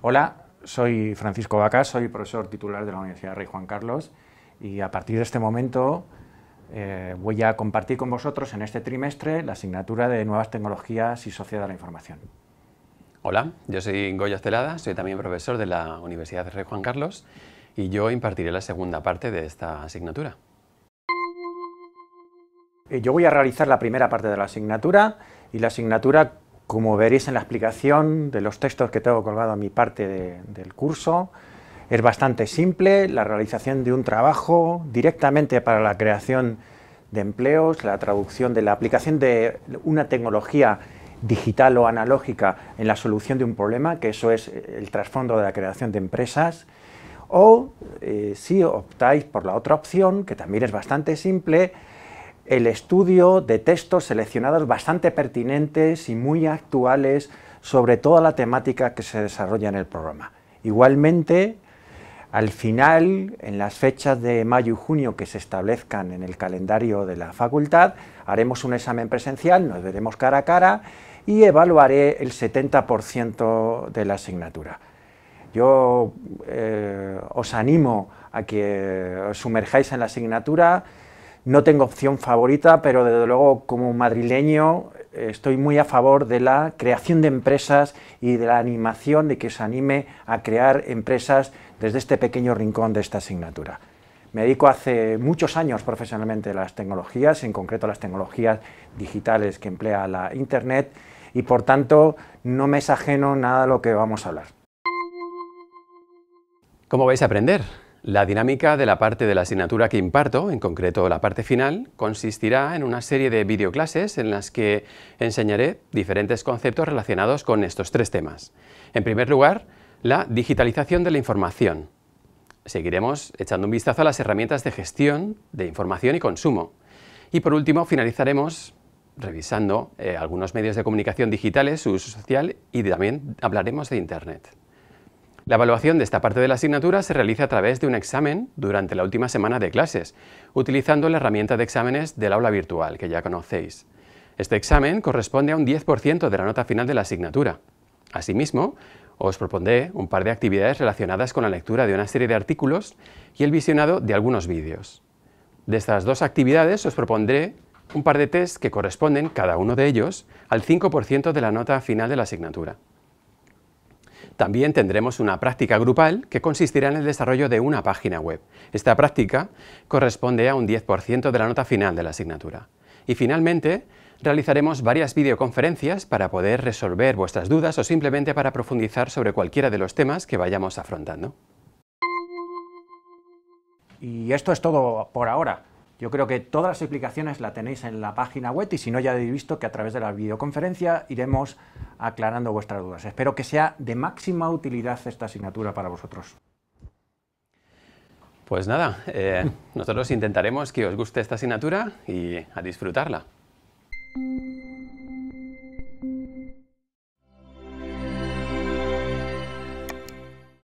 Hola, soy Francisco Vaca, soy profesor titular de la Universidad Rey Juan Carlos y a partir de este momento eh, voy a compartir con vosotros en este trimestre la asignatura de Nuevas Tecnologías y Sociedad de la Información. Hola, yo soy Goya Celada, soy también profesor de la Universidad de Rey Juan Carlos y yo impartiré la segunda parte de esta asignatura. Eh, yo voy a realizar la primera parte de la asignatura y la asignatura como veréis en la explicación de los textos que tengo colgado a mi parte del curso, es bastante simple la realización de un trabajo directamente para la creación de empleos, la traducción de la aplicación de una tecnología digital o analógica en la solución de un problema, que eso es el trasfondo de la creación de empresas, o eh, si optáis por la otra opción, que también es bastante simple, el estudio de textos seleccionados bastante pertinentes y muy actuales sobre toda la temática que se desarrolla en el programa. Igualmente, al final, en las fechas de mayo y junio que se establezcan en el calendario de la facultad, haremos un examen presencial, nos veremos cara a cara y evaluaré el 70% de la asignatura. Yo eh, os animo a que os sumerjáis en la asignatura, no tengo opción favorita, pero desde luego como madrileño estoy muy a favor de la creación de empresas y de la animación de que se anime a crear empresas desde este pequeño rincón de esta asignatura. Me dedico hace muchos años profesionalmente a las tecnologías, en concreto a las tecnologías digitales que emplea la Internet y por tanto no me es ajeno nada a lo que vamos a hablar. ¿Cómo vais a aprender? La dinámica de la parte de la asignatura que imparto, en concreto la parte final, consistirá en una serie de videoclases en las que enseñaré diferentes conceptos relacionados con estos tres temas. En primer lugar, la digitalización de la información. Seguiremos echando un vistazo a las herramientas de gestión de información y consumo. Y por último, finalizaremos revisando eh, algunos medios de comunicación digitales, su uso social y también hablaremos de Internet. La evaluación de esta parte de la asignatura se realiza a través de un examen durante la última semana de clases, utilizando la herramienta de exámenes del aula virtual, que ya conocéis. Este examen corresponde a un 10% de la nota final de la asignatura. Asimismo, os propondré un par de actividades relacionadas con la lectura de una serie de artículos y el visionado de algunos vídeos. De estas dos actividades os propondré un par de tests que corresponden, cada uno de ellos, al 5% de la nota final de la asignatura. También tendremos una práctica grupal que consistirá en el desarrollo de una página web. Esta práctica corresponde a un 10% de la nota final de la asignatura. Y finalmente, realizaremos varias videoconferencias para poder resolver vuestras dudas o simplemente para profundizar sobre cualquiera de los temas que vayamos afrontando. Y esto es todo por ahora. Yo creo que todas las explicaciones las tenéis en la página web y si no ya habéis visto que a través de la videoconferencia iremos aclarando vuestras dudas. Espero que sea de máxima utilidad esta asignatura para vosotros. Pues nada, eh, nosotros intentaremos que os guste esta asignatura y a disfrutarla.